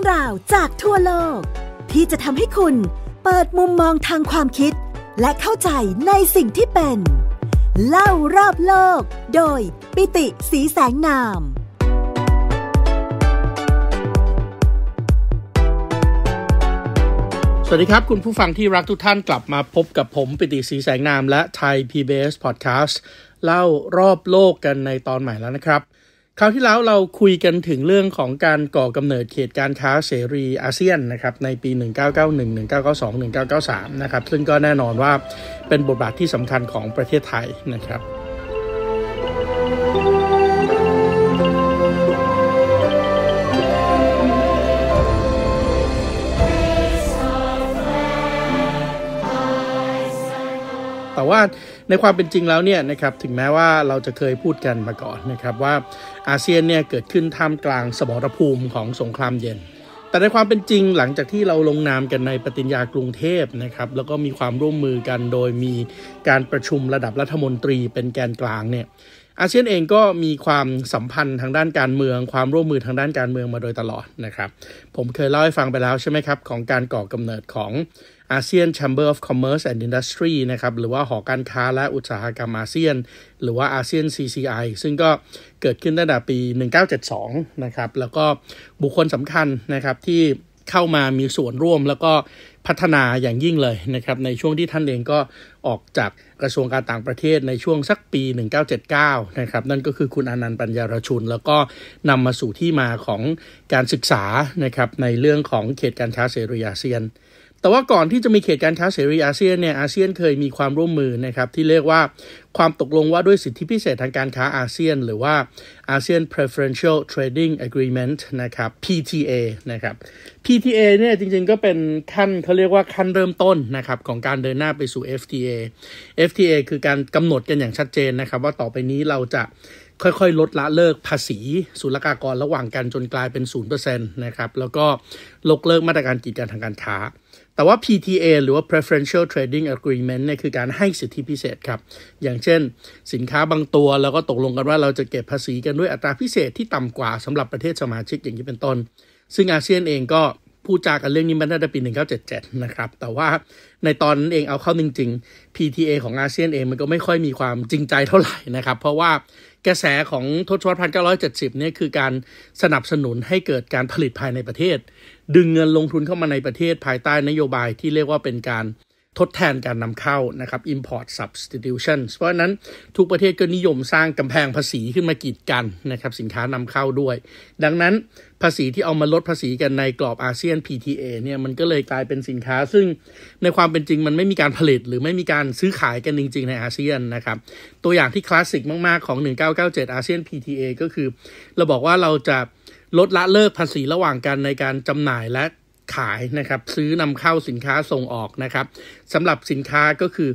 ่องราวจากทั่วโลก ที่จะทำให้คุณเปิดมุมมองทางความคิดและเข้าใจในสิ่งที่เป็น เล่ารอบโลก โดยปิติสีแสงนาม สวัสดีครับ คุณผู้ฟังที่รักทุกท่านกลับมาพบกับผมปิติสีแสงนามและไทย PBS Podcast เล่ารอบโลกกันในตอนใหม่แล้วนะครับคราวที่แล้วเราคุยกันถึงเรื่องของการก่อกำเนิดเขตการค้าเสรีอาเซียนนะครับในปี 1991 1992 1993 นะครับซึ่งก็แน่นอนว่าเป็นบทบาทที่สำคัญของประเทศไทยนะครับ แต่ว่าในความเป็นจริงแล้วเนี่ยนะครับถึงแม้ว่าเราจะเคยพูดกันมาก่อนนะครับว่าอาเซียนเนี่ยเกิดขึ้นท่ามกลางสมรภูมิของสงครามเย็น แต่ในความเป็นจริงหลังจากที่เราลงนามกันในปฏิญญากรุงเทพนะครับแล้วก็มีความร่วมมือกันโดยมีการประชุมระดับรัฐมนตรีเป็นแกนกลางเนี่ยอาเซียนเองก็มีความสัมพันธ์ทางด้านการเมือง ความร่วมมือทางด้านการเมืองมาโดยตลอดนะครับ ผมเคยเล่าให้ฟังไปแล้วใช่ไหมครับของการก่อกำเนิดของอาเซียน Chamber of Commerce and Industry นะครับหรือว่าหอการค้าและอุตสาหกรรมอาเซียน หรือว่าอาเซียน CCI ซึ่งก็เกิดขึ้นตั้งแต่ปี 1972 นะครับแล้วก็บุคคลสำคัญนะครับที่เข้ามามีส่วนร่วมแล้วก็พัฒนาอย่างยิ่งเลยนะครับในช่วงที่ท่านเองก็ออกจากกระทรวงการต่างประเทศในช่วงสักปี 1979 นะครับนั่นก็คือคุณอนันต์ปัญญารชุนแล้วก็นำมาสู่ที่มาของการศึกษานะครับในเรื่องของเขตการค้าเสรีอาเซียนแต่ว่าก่อนที่จะมีเขตการค้าเสรีอาเซียนเนี่ย อาเซียนเคยมีความร่วมมือนะครับที่เรียกว่าความตกลงว่าด้วยสิทธิพิเศษทางการค้าอาเซียน หรือว่าอาเซียน Preferential Trading Agreement นะครับ PTA นะครับ PTA เนี่ยจริงๆก็เป็นขั้นเขาเรียกว่าขั้นเริ่มต้นนะครับของการเดินหน้าไปสู่ FTA FTA คือการกำหนดกันอย่างชัดเจนนะครับว่าต่อไปนี้เราจะค่อยๆลดละเลิกภาษีศุลกากรระหว่างกันจนกลายเป็น0%นะครับแล้วก็ลกเลิกมาตรการกีดกันทางการค้าแต่ว่า PTA หรือว่า Preferential Trading Agreement เนี่ยคือการให้สิทธิพิเศษครับ อย่างเช่นสินค้าบางตัวเราก็ตกลงกันว่าเราจะเก็บภาษีกันด้วยอัตราพิเศษที่ต่ำกว่าสำหรับประเทศสมาชิกอย่างนี้เป็นต้น ซึ่งอาเซียนเองก็พูดจากันเรื่องนี้มันน่าจะปี 1977 นะครับ แต่ว่าในตอนนั้นเองเอาเข้าจริงๆ PTA ของอาเซียนเองมันก็ไม่ค่อยมีความจริงใจเท่าไหร่นะครับ เพราะว่ากระแสของทศวรรษ1970 เนี่ยคือการสนับสนุนให้เกิดการผลิตภายในประเทศดึงเงินลงทุนเข้ามาในประเทศภายใต้นโยบายที่เรียกว่าเป็นการทดแทนการนำเข้านะครับ import substitution เพราะนั้นทุกประเทศก็นิยมสร้างกำแพงภาษีขึ้นมากีดกันนะครับสินค้านำเข้าด้วย ดังนั้นภาษีที่เอามาลดภาษีกันในกรอบอาเซียน PTA เนี่ยมันก็เลยกลายเป็นสินค้า ซึ่งในความเป็นจริงมันไม่มีการผลิตหรือไม่มีการซื้อขายกันจริง ๆ ในอาเซียนนะครับตัวอย่างที่คลาสสิกมากๆของ 1997 อาเซียน PTA ก็คือเราบอกว่าเราจะลดละเลิกภาษีระหว่างกัน ในการจำหน่ายและขายนะครับ ซื้อนำเข้าสินค้าส่งออกนะครับสำหรับสินค้าก็คือ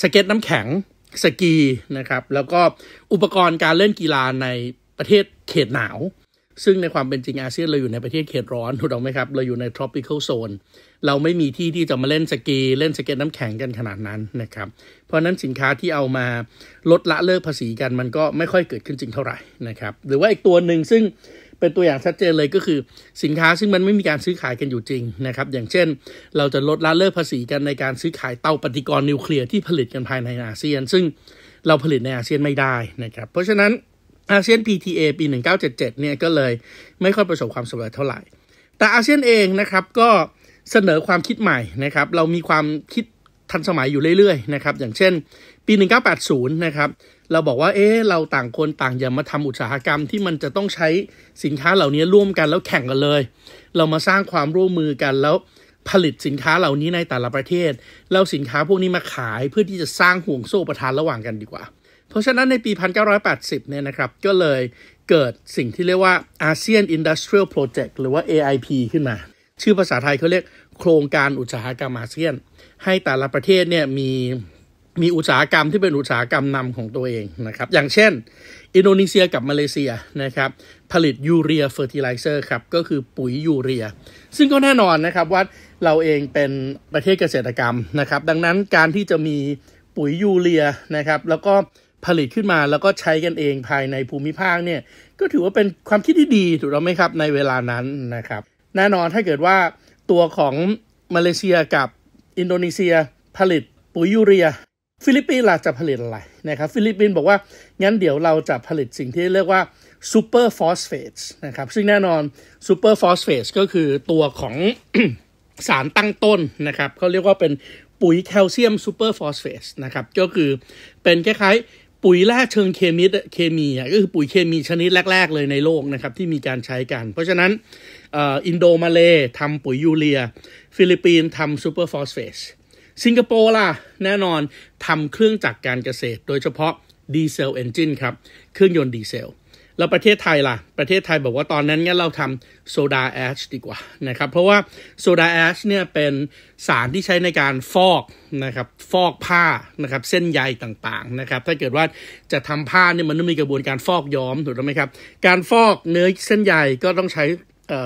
สเก็ตน้ำแข็งสกีนะครับ แล้วก็อุปกรณ์การเล่นกีฬาในประเทศเขตหนาว ซึ่งในความเป็นจริงอาเซียนเราอยู่ในประเทศเขตร้อนถูกต้องไหมครับเราอยู่ใน tropical zone เราไม่มีที่ที่จะมาเล่นสกี เล่นสเก็ตน้ำแข็งกันขนาดนั้นนะครับ เพราะนั้นสินค้าที่เอามาลดละเลิกภาษีกันมันก็ไม่ค่อยเกิดขึ้นจริงเท่าไหร่นะครับ หรือว่าอีกตัวหนึ่งซึ่งเป็นตัวอย่างชัดเจนเลยก็คือสินค้าซึ่งมันไม่มีการซื้อขายกันอยู่จริงนะครับ อย่างเช่น เราจะลดละเลิกภาษีกัน ในการซื้อขายเตาปฏิกรณ์นิวเคลียร์ที่ผลิตกันภายในอาเซียน ซึ่งเราผลิตในอาเซียนไม่ได้นะครับ เพราะฉะนั้นอาเซียน PTA ปี 1977เนี่ยก็เลยไม่ค่อยประสบความสำเร็จเท่าไหร่ แต่อาเซียนเองนะครับก็เสนอความคิดใหม่นะครับ เรามีความคิดทันสมัยอยู่เรื่อยๆนะครับอย่างเช่น ปี1980นะครับเราบอกว่าเอ๊ะเราต่างคนต่างอย่ามาทำอุตสาหกรรมที่มันจะต้องใช้สินค้าเหล่านี้ร่วมกัน แล้วแข่งกันเลย เรามาสร้างความร่วมมือกัน แล้วผลิตสินค้าเหล่านี้ในแต่ละประเทศ แล้วสินค้าพวกนี้มาขายเพื่อที่จะสร้างห่วงโซ่ประทานระหว่างกันดีกว่า เพราะฉะนั้นในปี 1980เนี่ยนะครับ ก็เลยเกิดสิ่งที่เรียกว่าอาเซียนอินดัสทรีลโปรเจกต์หรือว่า AIP ขึ้นมา ชื่อภาษาไทยเขาเรียกโครงการอุตสาหกรรมอาเซียน ให้แต่ละประเทศเนี่ยมีมีอุตสาหกรรมที่เป็นอุตสาหกรรมนำของตัวเองนะครับ อย่างเช่น อินโดนีเซียกับมาเลเซียนะครับ ผลิตยูเรียเฟอร์ติไลเซอร์ครับ ก็คือปุ๋ยยูเรีย ซึ่งก็แน่นอนนะครับว่าเราเองเป็นประเทศเกษตรกรรมนะครับ ดังนั้นการที่จะมีปุ๋ยยูเรียนะครับ แล้วก็ผลิตขึ้นมาแล้วก็ใช้กันเองภายในภูมิภาคเนี่ย ก็ถือว่าเป็นความคิดที่ดีถูกต้องไหมครับในเวลานั้นนะครับ แน่นอนถ้าเกิดว่าตัวของมาเลเซียกับอินโดนีเซียผลิตปุ๋ยยูเรียฟิลิปปินส์ล่ะจะผลิตอะไรนะครับ ฟิลิปปินส์บอกว่างั้นเดี๋ยวเราจะผลิตสิ่งที่เรียกว่าซูเปอร์ฟอสเฟตนะครับซึ่งแน่นอนซูเปอร์ฟอสเฟตก็คือตัวของสารตั้งต้นนะครับเขาเรียกว่าเป็นปุ๋ยแคลเซียมซูเปอร์ฟอสเฟตนะครับก็คือเป็นคล้ายๆปุ๋ยแร่เชิงเคมีเคมีอ่ะก็คือปุ๋ยเคมีชนิดแรกๆเลยในโลกนะครับที่มีการใช้กัน เพราะฉะนั้นอินโดมาเลทำปุ๋ยยูเรีย ฟิลิปปินส์ทำซูเปอร์ฟอสเฟตสิงคโปร์ล่ะ แน่นอนทำเครื่องจักรการเกษตรโดยเฉพาะดีเซลเอนจินครับ เครื่องยนต์ดีเซล แล้วประเทศไทยล่ะ ประเทศไทยบอกว่าตอนนั้นงั้นเราทำโซดาแอชดีกว่านะครับเพราะว่าโซดาแอชเนี่ยเป็นสารที่ใช้ในการฟอกนะครับ ฟอกผ้านะครับเส้นใยต่างๆนะครับ ถ้าเกิดว่าจะทำผ้าเนี่ยมันต้องมีกระบวนการฟอกย้อม ถูกไหมครับ การฟอกเนื้อเส้นใยก็ต้องใช้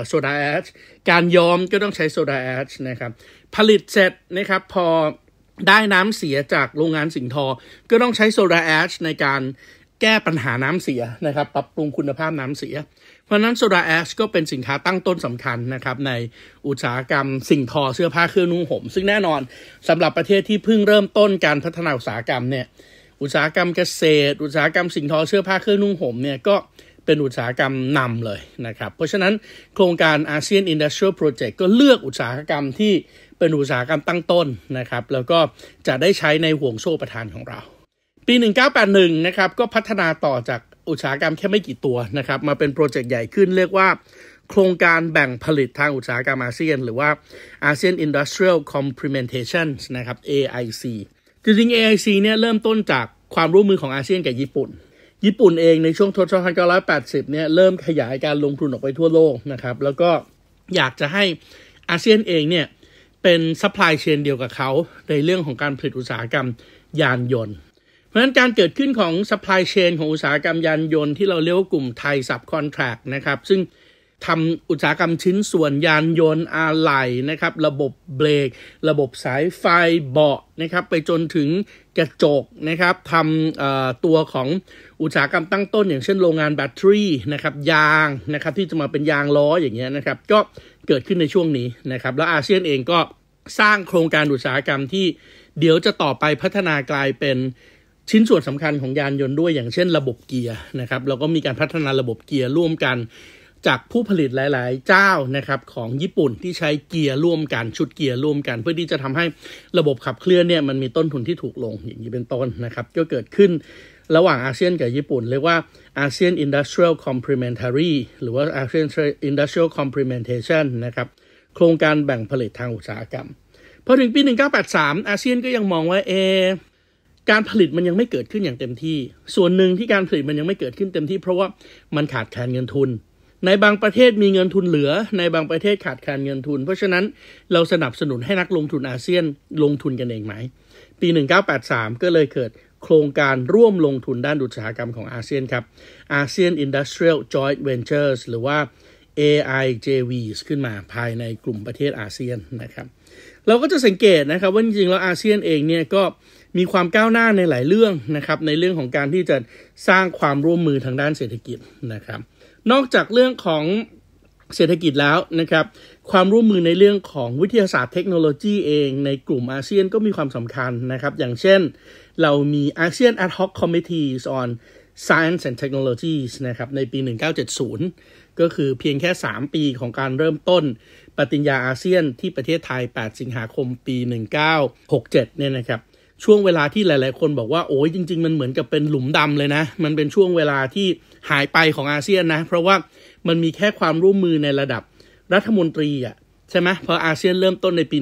โซดาแอช การย้อมก็ต้องใช้โซดาแอชนะครับ ผลิตเสร็จนะครับพอได้น้ำเสียจากโรงงานสิงทอ ก็ต้องใช้โซดาแอชในการแก้ปัญหาน้ำเสียนะครับปรับปรุงคุณภาพน้ำเสีย เพราะนั้นโซดาแอชก็เป็นสินค้าตั้งต้นสำคัญนะครับ ในอุตสาหกรรมสิ่งทอเสื้อผ้าเครื่องนุ่งห่มซึ่งแน่นอนสำหรับประเทศที่เพิ่งเริ่มต้นการพัฒนาอุตสาหกรรมเนี่ยอุตสาหกรรมเกษตร อุตสาหกรรมสิ่งทอเสื้อผ้าเครื่องนุ่งห่มเนี่ยก็เป็นอุตสาหกรรมนำเลยนะครับ เพราะฉะนั้นโครงการ a s e a น Industrial p ลโปรเจก็เลือกอุตสาหกรรมที่เป็นอุตสาหกรรมตั้งต้นนะครับ แล้วก็จะได้ใช้ในห่วงโซ่ประทานของเรา ปี 1981 นะครับก็พัฒนาต่อจากอุตสาหกรรมแค่ไม่กี่ตัวนะครับ มาเป็นโปรเจกต์ใหญ่ขึ้นเรียกว่าโครงการแบ่งผลิตทางอุตสาหกรรมอาเซียน หรือว่า ASEAN Industrial Complementation นะครับ AIC จริงๆ AIC เนี่ยเริ่มต้นจากความร่วมมือของอาเซียนกับญี่ปุ่นญี่ปุ่นเองในช่วงทศวรรษ 1980 เนี่ย เริ่มขยายการลงทุนออกไปทั่วโลกนะครับ แล้วก็อยากจะให้อาเซียนเองเนี่ยเป็นซัพพลายเชนเดียวกับเขาในเรื่องของการผลิตอุตสาหกรรมยานยนต์ เพราะฉะนั้นการเกิดขึ้นของซัพพลายเชนของอุตสาหกรรมยานยนต์ที่เราเรียกว่ากลุ่มไทยซับคอนแทรคนะครับ ซึ่งทำอุตสาหกรรมชิ้นส่วนยานยนต์อะไหล่นะครับระบบเบรกระบบสายไฟเบาะนะครับไปจนถึงกระจกนะครับทำตัวของอุตสาหกรรมตั้งต้นอย่างเช่นโรงงานแบตเตอรี่นะครับยางนะครับที่จะมาเป็นยางล้ออย่างเงี้ยนะครับก็เกิดขึ้นในช่วงนี้นะครับแล้วอาเซียนเองก็สร้างโครงการอุตสาหกรรมที่ เดี๋ยวจะต่อไปพัฒนากลายเป็นชิ้นส่วนสำคัญของยานยนต์ด้วยอย่างเช่นระบบเกียร์นะครับ เราก็มีการพัฒนาระบบเกียร์ร่วมกันจากผู้ผลิตหลายๆ เจ้านะครับของญี่ปุ่นที่ใช้เกียร์ร่วมกันชุดเกียร์ร่วมกัน เพื่อที่จะทำให้ระบบขับเคลื่อนเนี่ยมันมีต้นทุนที่ถูกลงอย่างนี้เป็นต้นนะครับก็เกิดขึ้นระหว่างอาเซียนกับญี่ปุ่น เรียกว่าอาเซียนอินดัสเทรียลคอมพลีเมนทารีหรือว่าอาเซียนินดัสเทรียลคอมพลีเมนเทชันนะครับโครงการแบ่งผลิตทางอุตสาหกรรม พอถึงปี 1983 อาเซียนก็ยังมองว่าเอการผลิตมันยังไม่เกิดขึ้นอย่างเต็มที่ ส่วนหนึ่งที่การผลิตมันยังไม่เกิดขึ้นเต็มที่ เพราะว่ามันขาดแคลนเงินทุนในบางประเทศมีเงินทุนเหลือ ในบางประเทศขาดแคลนเงินทุน เพราะฉะนั้นเราสนับสนุนให้นักลงทุนอาเซียนลงทุนกันเองไหม ปี 1983 ก็เลยเกิดโครงการร่วมลงทุนด้านอุตสาหกรรมของอาเซียนครับอาเซียน Industrial Joint Ventures หรือว่า AIJV ขึ้นมาภายในกลุ่มประเทศอาเซียนนะครับ เราก็จะสังเกตนะครับว่าจริงๆ แล้วอาเซียนเองเนี่ยก็มีความก้าวหน้าในหลายเรื่องนะครับในเรื่องของการที่จะสร้างความร่วมมือทางด้านเศรษฐกิจนะครับนอกจากเรื่องของเศรษฐกิจแล้วนะครับ ความร่วมมือในเรื่องของวิทยาศาสตร์เทคโนโลยีเองในกลุ่มอาเซียนก็มีความสำคัญนะครับ อย่างเช่น เรามีอาเซียน Ad Hoc Committees on Science and Technologies นะครับ ในปี 1970 ก็คือเพียงแค่ 3 ปีของการเริ่มต้น ปฏิญญาอาเซียนที่ประเทศไทย 8 สิงหาคมปี 1967เนี่ยนะครับช่วงเวลาที่หลาย ๆคนบอกว่า โอ้ยจริงๆ มันเหมือนกับเป็นหลุมดำเลยนะ มันเป็นช่วงเวลาที่หายไปของอาเซียนนะ เพราะว่ามันมีแค่ความร่วมมือในระดับรัฐมนตรีอ่ะใช่ไหมพออาเซียนเริ่มต้นในปี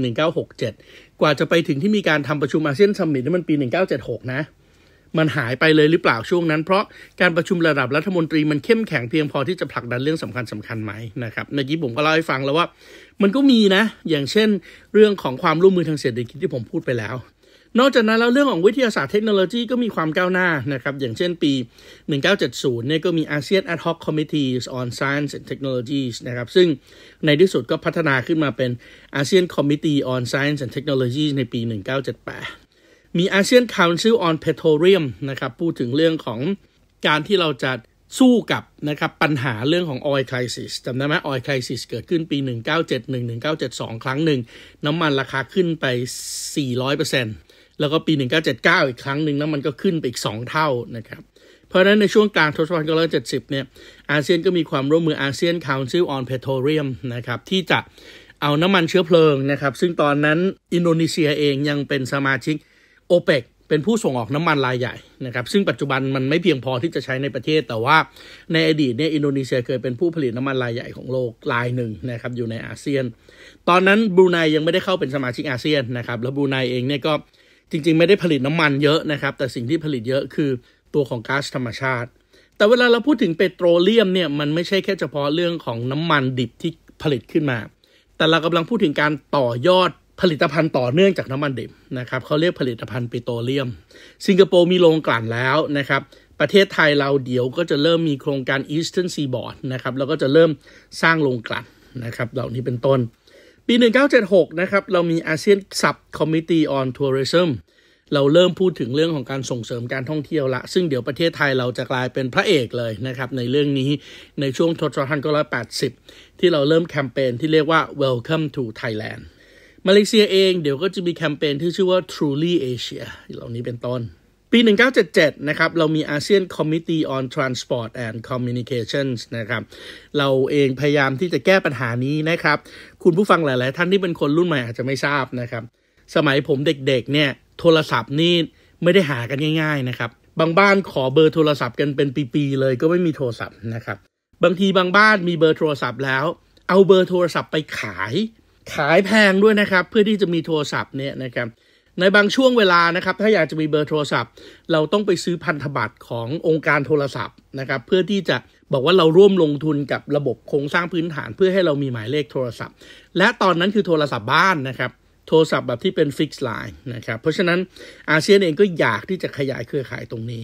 1967กว่าจะไปถึงที่มีการทำประชุมอาเซียนสมิธนั่นมันปี 1976นะ มันหายไปเลยหรือเปล่าช่วงนั้น เพราะการประชุมระดับรัฐมนตรีมันเข้มแข็งเพียงพอที่จะผลักดันเรื่องสำคัญสำคัญไหมนะครับ เมื่อกี้ผมก็เล่าให้ฟังแล้วว่า มันก็มีนะ อย่างเช่นเรื่องของความร่วมมือทางเศรษฐกิจที่ผมพูดไปแล้วนอกจากนั้นแล้วเรื่องของวิทยาศาสตร์เทคโนโลยีก็มีความก้าวหน้านะครับ อย่างเช่นปี 1970เนี่ยก็มี ASEAN Ad hoc Committees on Science and Technologies นะครับ ซึ่งในที่สุดก็พัฒนาขึ้นมาเป็น ASEAN Committee on Science and Technologies ในปี 1978 มี ASEAN Council on Petroleum นะครับ พูดถึงเรื่องของการที่เราจะสู้กับนะครับปัญหาเรื่องของ oil crisis จำได้ไหม oil crisis เกิดขึ้นปี 1971 1972 ครั้งหนึ่ง น้ำมันราคาขึ้นไป 400%นแล้วก็ปี 1979 อีกครั้งหนึ่งนะ มันก็ขึ้นไปอีก 2 เท่านะครับ เพราะฉะนั้นในช่วงกลางทศวรรษ1970เนี่ย อาเซียนก็มีความร่วมมืออาเซียน Council on Petroleum นะครับ ที่จะเอาน้ำมันเชื้อเพลิงนะครับ ซึ่งตอนนั้นอินโดนีเซียเองยังเป็นสมาชิกโอเปกเป็นผู้ส่งออกน้ำมันรายใหญ่นะครับ ซึ่งปัจจุบันมันไม่เพียงพอที่จะใช้ในประเทศ แต่ว่าในอดีตเนี่ยอินโดนีเซียเคยเป็นผู้ผลิตน้ำมันรายใหญ่ของโลกรายหนึ่งนะครับ อยู่ในอาเซียน ตอนนั้นบรูไนยังไม่ได้เข้าเป็นสมาชิกอาเซียนนะครับแล้วบรูไนเองเนี่ยก็จริงๆไม่ได้ผลิตน้ำมันเยอะนะครับ แต่สิ่งที่ผลิตเยอะคือตัวของก๊าซธรรมชาติ แต่เวลาเราพูดถึงเปโตรเลียมเนี่ยมันไม่ใช่แค่เฉพาะเรื่องของน้ำมันดิบที่ผลิตขึ้นมา แต่เรากำลังพูดถึงการต่อยอดผลิตภัณฑ์ต่อเนื่องจากน้ำมันดิบนะครับเขาเรียกผลิตภัณฑ์เปโตรเลียมสิงคโปร์มีโรงกลั่นแล้วนะครับประเทศไทยเราเดี๋ยวก็จะเริ่มมีโครงการ Eastern Seaboard นะครับแล้วก็จะเริ่มสร้างโรงกลั่นนะครับเหล่านี้เป็นต้นปี 1976 นะครับ เรามีอาเซียนซับคอมมิตี้ออนทัวริซึม เราเริ่มพูดถึงเรื่องของการส่งเสริมการท่องเที่ยวละ ซึ่งเดี๋ยวประเทศไทยเราจะกลายเป็นพระเอกเลยนะครับ ในเรื่องนี้ ในช่วงทศวรรษ 1980 ที่เราเริ่มแคมเปญที่เรียกว่า Welcome to Thailand มาเลเซียเองเดี๋ยวก็จะมีแคมเปญที่ชื่อว่า Truly Asia เหล่านี้เป็นต้นปี 1977นะครับเรามีอาเซียนคอมมิตี้ออนทรานสปอร์ตแอนด์คอมมิวนิเคชันส์นะครับ เราเองพยายามที่จะแก้ปัญหานี้นะครับ คุณผู้ฟังหลาย ๆ ท่านที่เป็นคนรุ่นใหม่อาจจะไม่ทราบนะครับ สมัยผมเด็กๆเนี่ย โทรศัพท์นี่ไม่ได้หากันง่าย ๆนะครับ บางบ้านขอเบอร์โทรศัพท์กันเป็นปีๆ เลยก็ไม่มีโทรศัพท์นะครับ บางทีบางบ้านมีเบอร์โทรศัพท์แล้วเอาเบอร์โทรศัพท์ไปขายขายแพงด้วยนะครับ เพื่อที่จะมีโทรศัพท์เนี่ยนะครับในบางช่วงเวลานะครับถ้าอยากจะมีเบอร์โทรศัพท์ เราต้องไปซื้อพันธบัตรขององค์การโทรศัพท์นะครับเพื่อที่จะบอกว่าเราร่วมลงทุนกับระบบโครงสร้างพื้นฐาน เพื่อให้เรามีหมายเลขโทรศัพท์ และตอนนั้นคือโทรศัพท์บ้านนะครับโทรศัพท์แบบที่เป็นฟิกซ์ไลน์นะครับเพราะฉะนั้นอาเซียนเองก็อยากที่จะขยายเครือข่ายตรงนี้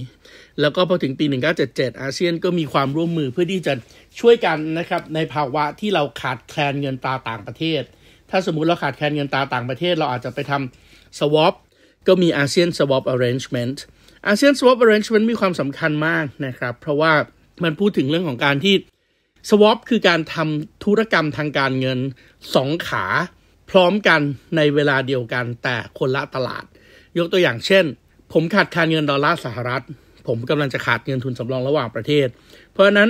แล้วก็พอถึงปี1977อาเซียนก็มีความร่วมมือเพื่อที่จะช่วยกันนะครับในภาวะที่เราขาดแคลนเงินตาต่างประเทศ ถ้าสมมุติเราขาดแคลนเงินตาต่างประเทศเราอาจจะไปทำสวอปก็มีอาเซียนสวอปอ r r a n g e m e n t ์อาเซียนสว r r a n g e m e n t มีความสำคัญมากนะครับ เพราะว่ามันพูดถึงเรื่องของการที่สวอปคือการทำธุรกรรมทางการเงินสองขา พร้อมกันในเวลาเดียวกันแต่คนละตลาด ยกตัวอย่างเช่น ผมขาดการเงินดอลลาร์สหรัฐ ผมกำลังจะขาดเงินทุนสำรองระหว่างประเทศ เพราะฉะนั้น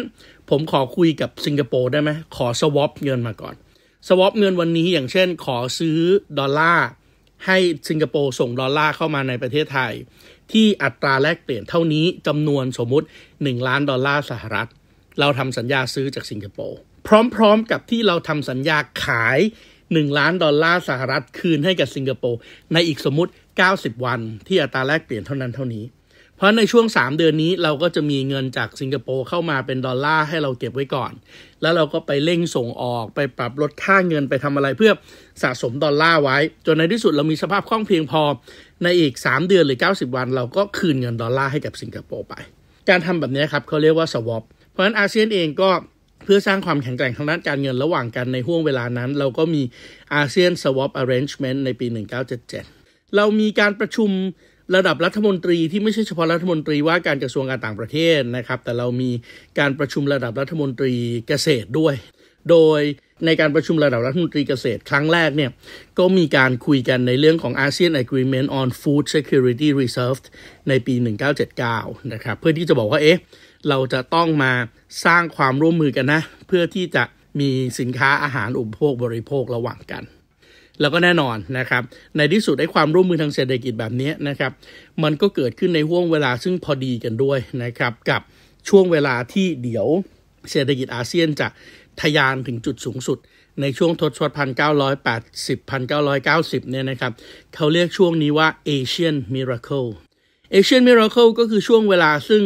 ผมขอคุยกับสิงคโปร์ได้ไหมขอสวอปเงินมาก่อน สวอปเงินวันนี้อย่างเช่น ขอซื้อดอลลาร์ให้สิงคโปร์ส่งดอลลาร์เข้ามาในประเทศไทย ที่อัตราแลกเปลี่ยนเท่านี้จำนวนสมมุติ 1 ล้านดอลลาร์สหรัฐ เราทำสัญญาซื้อจากสิงคโปร์พร้อม ๆ กับที่เราทำสัญญาขาย 1 ล้านดอลลาร์สหรัฐ คืนให้กับสิงคโปร์ในอีกสมมติ 90 วัน ที่อัตราแลกเปลี่ยนเท่านั้นเท่านี้เพราะในช่วง 3 เดือนนี้เราก็จะมีเงินจากสิงคโปร์เข้ามาเป็นดอลลาร์ให้เราเก็บไว้ก่อน แล้วเราก็ไปเร่งส่งออกไปปรับลดค่าเงินไปทำอะไรเพื่อสะสมดอลลาร์ไว้ จนในที่สุดเรามีสภาพคล่องเพียงพอในอีก 3 เดือนหรือ 90 วัน เราก็คืนเงินดอลลาร์ให้กับสิงคโปร์ไป การทำแบบนี้ครับเขาเรียกว่าสวอปเพราะฉะนั้นอาเซียนเองก็เพื่อสร้างความแข็งแกร่งทางด้านการเงินระหว่างกันในห่วงเวลานั้น เราก็มีอาเซียนสวอปอ์เรนจ์เมนต์ในปี1977เรามีการประชุมระดับรัฐมนตรีที่ไม่ใช่เฉพาะรัฐมนตรีว่าการกระทรวงการต่างประเทศนะครับ แต่เรามีการประชุมระดับรัฐมนตรีเกษตรด้วย โดยในการประชุมระดับรัฐมนตรีเกษตรครั้งแรกเนี่ยก็มีการคุยกันในเรื่องของ ASEAN Agreement on Food Security Reserve ในปี 1979นะครับเพื่อที่จะบอกว่าเอ๊ะ เราจะต้องมาสร้างความร่วมมือกันนะ เพื่อที่จะมีสินค้าอาหารอุปโภคบริโภคระหว่างกันแล้วก็แน่นอนนะครับ ในที่สุดไอ้ความร่วมมือทางเศรษฐกิจแบบนี้นะครับ มันก็เกิดขึ้นในห่วงเวลาซึ่งพอดีกันด้วยนะครับ กับช่วงเวลาที่เดี๋ยวเศรษฐกิจอาเซียนจะทยานถึงจุดสูงสุด ในช่วงทศวรรษ1980 1990 เนี่ยนะครับ เขาเรียกช่วงนี้ว่า Asian Miracle Asian Miracle ก็คือช่วงเวลาซึ่ง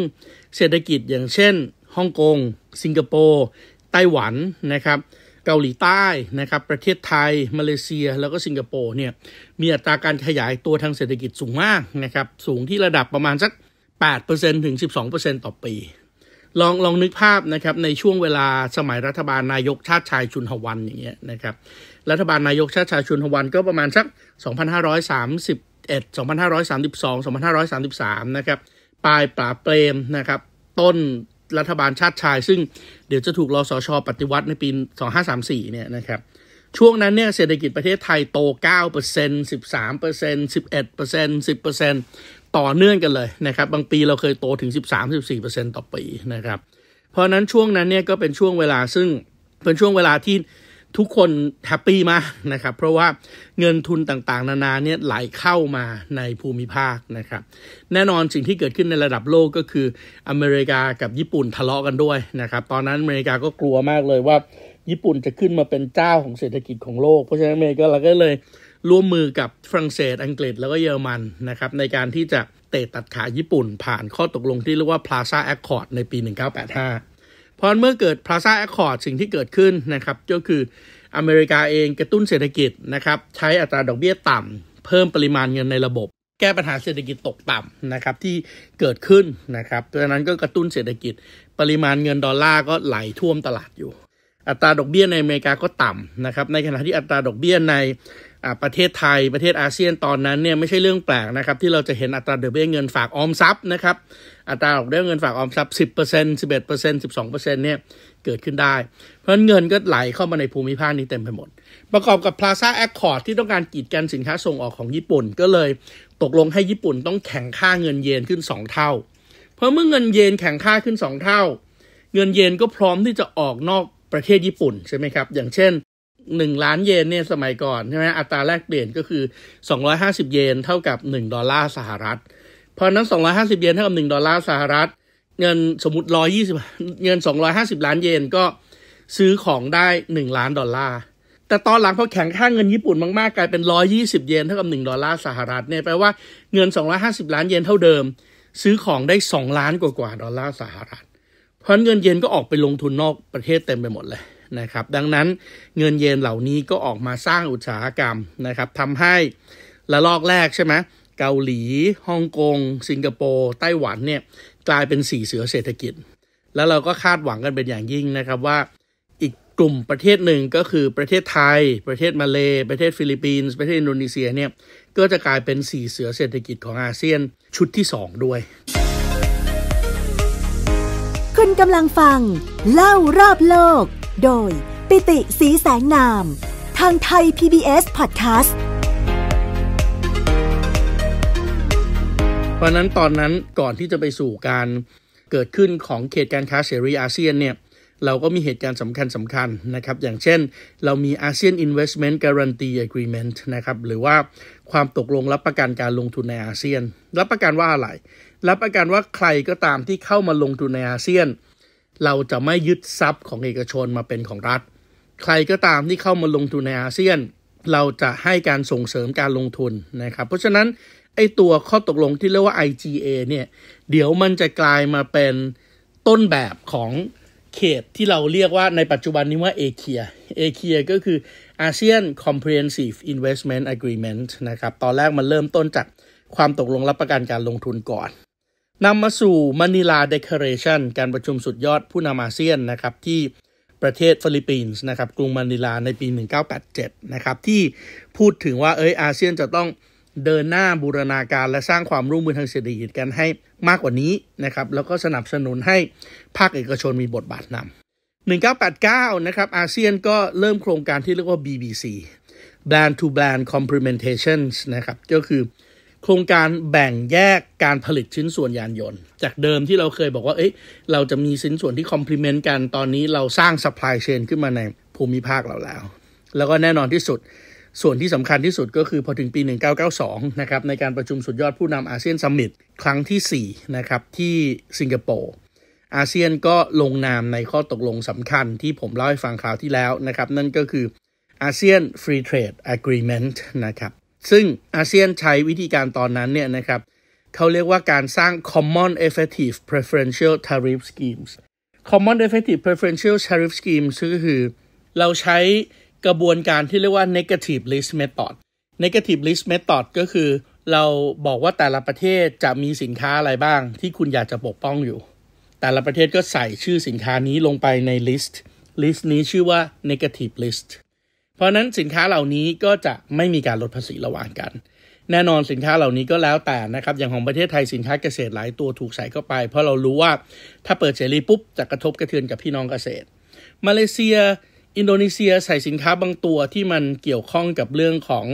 เศรษฐกิจอย่างเช่นฮ่องกงสิงคโปร์ไต้หวันนะครับเกาหลีใต้นะครับประเทศไทยมาเลเซียแล้วก็สิงคโปร์เนี่ยมีอัตราการขยายตัวทางเศรษฐกิจสูงมากนะครับสูงที่ระดับประมาณสัก 8%ถึง 12%ต่อปี ลองลองนึกภาพนะครับในช่วงเวลาสมัยรัฐบาลนายกชาติชายชุนหวันอย่างเงี้ยนะครับรัฐบาลนายกชาติชายชุนหวันก็ประมาณสัก2 5 3 2531 2532 2533 นะครับปลายปราเปรมนะครับต้นรัฐบาลชาติชาย ซึ่งเดี๋ยวจะถูกรอสชอปฏิวัติในปี 2534เนี่ยนะครับช่วงนั้นเนี่ยเศรษฐกิจประเทศไทยโต 9% 13% 11% 10%ต่อเนื่องกันเลยนะครับบางปีเราเคยโตถึง 13-14%ต่อปีนะครับ เพราะนั้นช่วงนั้นเนี่ยก็เป็นช่วงเวลาซึ่งเป็นช่วงเวลาที่ทุกคนแฮปปี้มากนะครับเพราะว่าเงินทุนต่างๆ นานาเนี่ยไหลเข้ามาในภูมิภาคนะครับแน่นอนสิ่งที่เกิดขึ้นในระดับโลกก็คืออเมริกากับญี่ปุ่นทะเลาะกันด้วยนะครับตอนนั้นอเมริกาก็กลัวมากเลยว่า ญี่ปุ่นจะขึ้นมาเป็นเจ้าของเศรษฐกิจของโลก เพราะฉะนั้นอเมริกาเราก็เลยร่วมมือกับฝรั่งเศสอังกฤษแล้วก็เยอรมันนะครับในการที่จะเตะตัดขาญี่ปุ่น ผ่านข้อตกลงที่เรียกว่า Plaza Accord ในปี 1985พอเมื่อเกิด Plaza Accord สิ่งที่เกิดขึ้นนะครับ ก็คืออเมริกาเองกระตุ้นเศรษฐกิจนะครับ ใช้อัตราดอกเบี้ยต่ำเพิ่มปริมาณเงินในระบบ แก้ปัญหาเศรษฐกิจตกต่ำนะครับที่เกิดขึ้นนะครับดังนั้นก็กระตุ้นเศรษฐกิจ ปริมาณเงินดอลลาร์ก็ไหลท่วมตลาดอยู่ อัตราดอกเบี้ยในอเมริกาก็ต่ำนะครับ ในขณะที่อัตราดอกเบี้ยในประเทศไทยประเทศอาเซียนตอนนั้นเนี่ยไม่ใช่เรื่องแปลกนะครับ ที่เราจะเห็นอัตราดอกเบี้ยเงินฝากออมทรัพย์นะครับ อัตราดอกเบี้ยเงินฝากออมทรัพย์10% 11% 12%เนี่ยเกิดขึ้นได้ เพราะเงินก็ไหลเข้ามาในภูมิภาคนี้เต็มไปหมด ประกอบกับ Plaza Accord ที่ต้องการกีดกันสินค้าส่งออกของญี่ปุ่น ก็เลยตกลงให้ญี่ปุ่นต้องแข่งค่าเงินเยนขึ้น 2 เท่าเพราะเมื่อเงินเยนแข่งค่าขึ้น 2 เท่า เงินเยนก็พร้อมที่จะออกนอกประเทศญี่ปุ่นใช่ไหมครับอย่างเช่นหนึ่งล้านเยนเนี่ยสมัยก่อนใช่ไหมอัตราแลกเปลี่ยน ก็คือสองร้อยห้าสิบเยนเท่ากับหนึ่งดอลลาร์สหรัฐเพราะนั้นสองร้อยห้าสิบเยนเท่ากับหนึ่งดอลลาร์สหรัฐเงินสมมติร้อยยี่สิบเงินสองร้อยห้าสิบล้านเยนก็ซื้อของได้หนึ่งล้านดอลลาร์แต่ตอนหลังพอแข็งค่าเงินญี่ปุ่นมากๆกลายเป็นร้อยี่สิบเยน เท่ากับหนึ่งดอลลาร์สหรัฐเนี่ยแปลว่า เงินสองร้อยห้าสิบล้านเยนเท่าเดิมซื้อของได้สองล้านกว่ากว่าดอลลาร์สหรัฐ เพราะเงินเยนก็ออกไปลงทุนนอกประเทศเต็มไปหมดเลยนะครับดังนั้นเงินเยนเหล่านี้ก็ออกมาสร้างอุตสาหกรรมนะครับทำให้ละลอกแรกใช่ไหมเกาหลีฮ่องกงสิงคโปร์ ไต้หวันเนี่ยกลายเป็นสีเสือเศรษฐกิจ แล้วเราก็คาดหวังกันเป็นอย่างยิ่งนะครับว่า อีกกลุ่มประเทศหนึ่งก็คือประเทศไทย ประเทศมาเล ประเทศฟิลิปปินส์ประเทศอินโดนีเซียเนี่ยก็จะกลายเป็นสีเสือเศรษฐกิจของอาเซียนชุดที่ 2 ด้วยคุณกำลังฟังเล่ารอบโลกโดย ปิติ สีแสงนาม ทางไทย PBS Podcast เพราะนั้นตอนนั้นก่อนที่จะไปสู่การเกิดขึ้นของเขตการค้าเสรีอาเซียนเนี่ยเราก็มีเหตุการณ์สำคัญสำคัญนะครับ อย่างเช่น เรามี ASEAN Investment Guarantee Agreement นะครับ หรือว่าความตกลงรับประกันการลงทุนในอาเซียนรับประกันว่าอะไร รับประกันว่าใครก็ตามที่เข้ามาลงทุนในอาเซียนเราจะไม่ยึดทรัพย์ของเอกชนมาเป็นของรัฐ ใครก็ตามที่เข้ามาลงทุนในอาเซียน เราจะให้การส่งเสริมการลงทุนนะครับ เพราะฉะนั้นไอตัวข้อตกลงที่เรียกว่า IGA เนี่ยเดี๋ยวมันจะกลายมาเป็นต้นแบบของเขตที่เราเรียกว่าในปัจจุบันนี้ว่าเอเคียเอเคียก็คือ ASEAN Comprehensive Investment Agreement นะครับตอนแรกมันเริ่มต้นจากความตกลงรับประกันการลงทุนก่อนนำมาสู่มะนิลาเดคอเรชันการประชุมสุดยอดผู้นำอาเซียนนะครับที่ประเทศฟิลิปปินส์นะครับกรุงมะนิลาในปี 1987 นะครับที่พูดถึงว่าเอ้ยอาเซียนจะต้องเดินหน้าบูรณาการและสร้างความร่วมมือทางเศรษฐกิจกันให้มากกว่านี้นะครับแล้วก็สนับสนุนให้ภาคเอกชนมีบทบาทนำ 1989 นะครับอาเซียนก็เริ่มโครงการที่เรียกว่า BBC Brand to Brand Complementations นะครับก็คือโครงการแบ่งแยกการผลิตชิ้นส่วนยานยนต์ จากเดิมที่เราเคยบอกว่าเอ้ยเราจะมีชิ้นส่วนที่คอมพลีเมนต์กันตอนนี้เราสร้างซัพพลายเชนขึ้นมาในภูมิภาคเราแล้ว แล้วก็แน่นอนที่สุดส่วนที่สำคัญที่สุดก็คือ พอถึงปี 1992นะครับในการประชุมสุดยอดผู้นำอาเซียนซัมมิตครั้งที่4นะครับที่สิงคโปร์อาเซียนก็ลงนามในข้อตกลงสำคัญที่ผมเล่าให้ฟังคราวที่แล้วนะครับนั่นก็คืออาเซียนฟรีเทรดอะเกรเมนต์นะครับซึ่งอาเซียนใช้วิธีการตอนนั้นเนี่ยนะครับเขาเรียกว่าการสร้าง common effective preferential tariff schemes common effective preferential tariff scheme s ก็คือ เราใช้กระบวนการที่เรียกว่า negative list method negative list method ก็คือ เราบอกว่าแต่ละประเทศจะมีสินค้าอะไรบ้างที่คุณอยากจะปกป้องอยู่ แต่ละประเทศก็ใส่ชื่อสินค้านี้ลงไปในลิสต์ลิสต์นี้ชื่อว่า negative list เพราะนั้น สินค้าเหล่านี้ก็จะไม่มีการลดภาษีระหว่างกัน แน่นอนสินค้าเหล่านี้ก็แล้วแต่นะครับอย่างของประเทศไทยสินค้าเกษตรหลายตัวถูกใส่เข้าไป เพราะเรารู้ว่าถ้าเปิดเสรีปุ๊บจะกระทบกระเทือนกับพี่น้องเกษตร มาเลเซีย อินโดนีเซียใส่สินค้าบางตัวที่มันเกี่ยวข้องกับเรื่องของ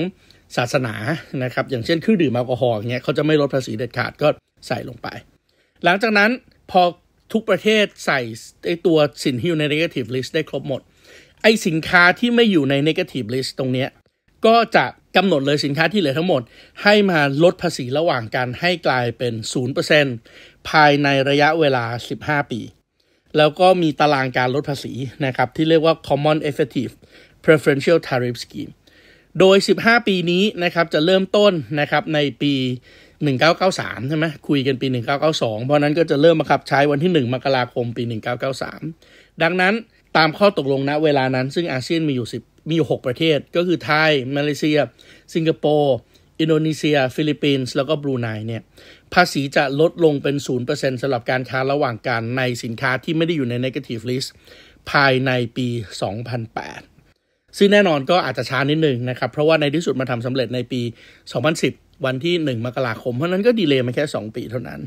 ศาสนานะครับอย่างเช่นเครื่องดื่มแอลกอฮอล์เงี้ยเขาจะไม่ลดภาษีเด็ดขาดก็ใส่ลงไป หลังจากนั้นพอทุกประเทศใส่ไอตัวสินที่อยู่ในเนกาทีฟลิสต์ได้ครบหมดไอสินค้าที่ไม่อยู่ในเนกาทีฟลิสต์ตรงนี้ ก็จะกำหนดเลยสินค้าที่เหลือทั้งหมด ให้มาลดภาษีระหว่างกันให้กลายเป็น 0%ภายในระยะเวลา 15 ปี แล้วก็มีตารางการลดภาษีนะครับที่เรียกว่า common effective preferential tariff scheme โดย 15 ปีนี้นะครับจะเริ่มต้นนะครับในปี 1993ใช่ไหมคุยกันปี 1992 เพราะนั้นก็จะเริ่มบังคับใช้วันที่ 1 มกราคมปี 1993 ดังนั้นตามข้อตกลงณเวลานั้น ซึ่งอาเซียนมีอยู่สิบมีอยู่6ประเทศ ก็คือไทยมาเลเซียสิงคโปร์ อินโดนีเซีย ฟิลิปปินส์แล้วก็บรูไนเนี่ยภาษีจะลดลงเป็น 0%สำหรับการค้าระหว่างกันในสินค้าที่ไม่ได้อยู่ใน Negative List ภายในปี 2008 ซึ่งแน่นอนก็อาจจะช้านิดหนึ่งนะครับ เพราะว่าในที่สุดมาทำสำเร็จในปี 2010 วันที่ 1มกราคมเพราะนั้นก็ดีเลย์มาแค่2 ปีเท่านั้น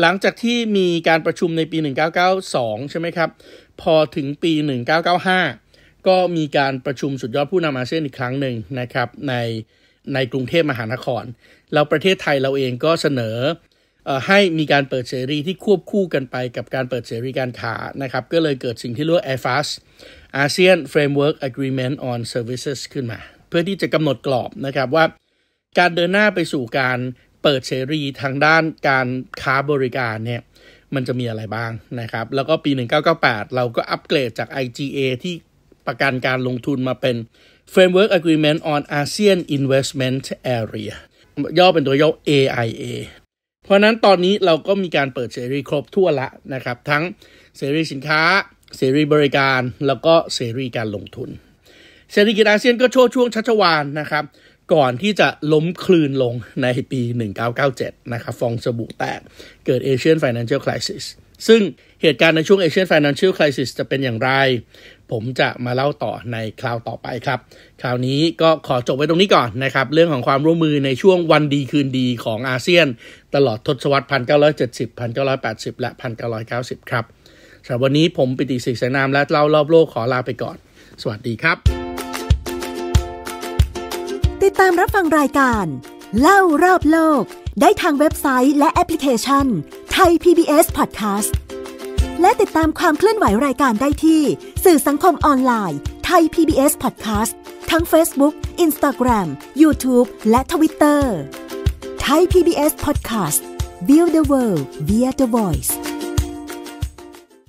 หลังจากที่มีการประชุมในปี 1992 ใช่ไหมครับพอถึงปี 1995 ก็มีการประชุมสุดยอดผู้นำอาเซียนอีกครั้งหนึ่งนะครับในในกรุงเทพมหานครเราประเทศไทยเราเองก็เสนอให้มีการเปิดเสรีที่ควบคู่กันไปกับการเปิดเสรีการค้านะครับก็เลยเกิดสิ่งที่เรียกว่า AFAS ASEAN Framework Agreement on Services ขึ้นมา เพื่อที่จะกำหนดกรอบนะครับว่าการเดินหน้าไปสู่การเปิดเสรีทางด้านการค้าบริการเนี่ยมันจะมีอะไรบ้างนะครับ แล้วก็ปี 1998 เราก็อัปเกรดจาก IGA ที่ประกันการลงทุนมาเป็น Framework Agreement on ASEAN Investment Area ย่อเป็นตัวย่อ AIA เพราะนั้นตอนนี้เราก็มีการเปิดเสรีครบทั่วละนะครับ ทั้งเสรีสินค้าเสรีบริการแล้วก็เสรีการลงทุนเศรษฐกิจอาเซียนก็โชว์ช่วงชัชวานนะครับก่อนที่จะล้มคลืนลงในปี 1997 นะครับ ฟองสบู่แตกเกิด Asian Financial Crisis ซึ่งเหตุการณ์ในช่วง Asian Financial Crisis จะเป็นอย่างไร ผมจะมาเล่าต่อในคราวต่อไปครับ คราวนี้ก็ขอจบไว้ตรงนี้ก่อนนะครับ เรื่องของความร่วมมือในช่วงวันดีคืนดีของอาเซียน ตลอดทศวรรษ1970 1980 และ 1990 ครับสำหรับวันนี้ผมปิติศิษนามและเล่ารอบโลก ขอลาไปก่อน สวัสดีครับติดตามรับฟังรายการ เล่ารอบโลก ได้ทางเว็บไซต์และแอปพลิเคชันไทย PBS Podcast และติดตามความเคลื่อนไหวรายการได้ที่สื่อสังคมออนไลน์ไทย PBS Podcast ทั้ง Facebook Instagram YouTube และ Twitter ไทย PBS Podcast Build the World via the Voice